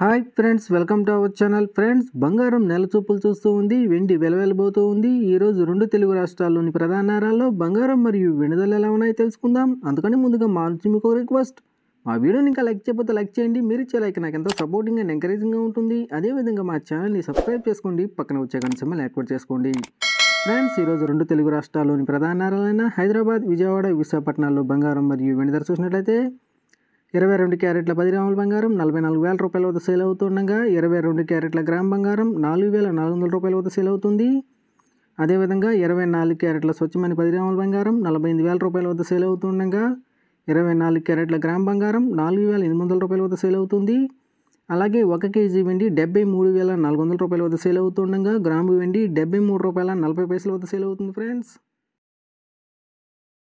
hi friends welcome to our channel friends బంగారం నెల చూపులు చూస్తూ ఉంది వెండి వెలవెలబోతూ ఉంది ఈరోజు రెండు తెలుగు రాష్ట్రాల్లోని ప్రధాన నేరాల్లో బంగారం మరియు వెనుదలు ఎలా ఉన్నాయో తెలుసుకుందాం అందుకని ముందుగా మా నుంచి మీకు రిక్వెస్ట్ మా వీడియోని ఇంకా లైక్ చేయకపోతే లైక్ చేయండి మీరు ఇచ్చే లైక్ నాకు ఎంతో సపోర్టింగ్ అండ్ ఎంకరేజింగ్గా ఉంటుంది అదేవిధంగా మా ఛానల్ని సబ్స్క్రైబ్ చేసుకోండి పక్కన వచ్చే కనసమ్మలు ఏర్పాటు చేసుకోండి ఫ్రెండ్స్ ఈరోజు రెండు తెలుగు రాష్ట్రాల్లోని ప్రధాన నేరాలైన హైదరాబాద్ విజయవాడ విశాఖపట్నాల్లో బంగారం మరియు వెనుదల చూసినట్లయితే ఇరవై రెండు క్యారెట్ల పది గ్రాముల బంగారం నలభై నాలుగు వేల రూపాయల వద్ద సేల్ అవుతుండగా ఇరవై రెండు క్యారెట్ల గ్రామ్ బంగారం నాలుగు వేల నాలుగు వందల రూపాయల వద్ద సేల్ అవుతుంది అదేవిధంగా ఇరవై నాలుగు క్యారెట్ల స్వచ్ఛమైన పది గ్రాముల బంగారం నలభై ఎనిమిది వేల రూపాయల వద్ద సేల్ అవుతుండగా ఇరవై నాలుగు క్యారెట్ల గ్రామ్ బంగారం నాలుగు వేల ఎనిమిది వందల రూపాయల వద్ద సేల్ అవుతుంది అలాగే ఒక కేజీ వెండి డెబ్బై మూడు వేల నాలుగు వందల రూపాయల వద్ద సేల్ అవుతుండగా గ్రాము వెండి డెబ్బై మూడు రూపాయల నలభై పైసల వద్ద సేల్ అవుతుంది ఫ్రెండ్స్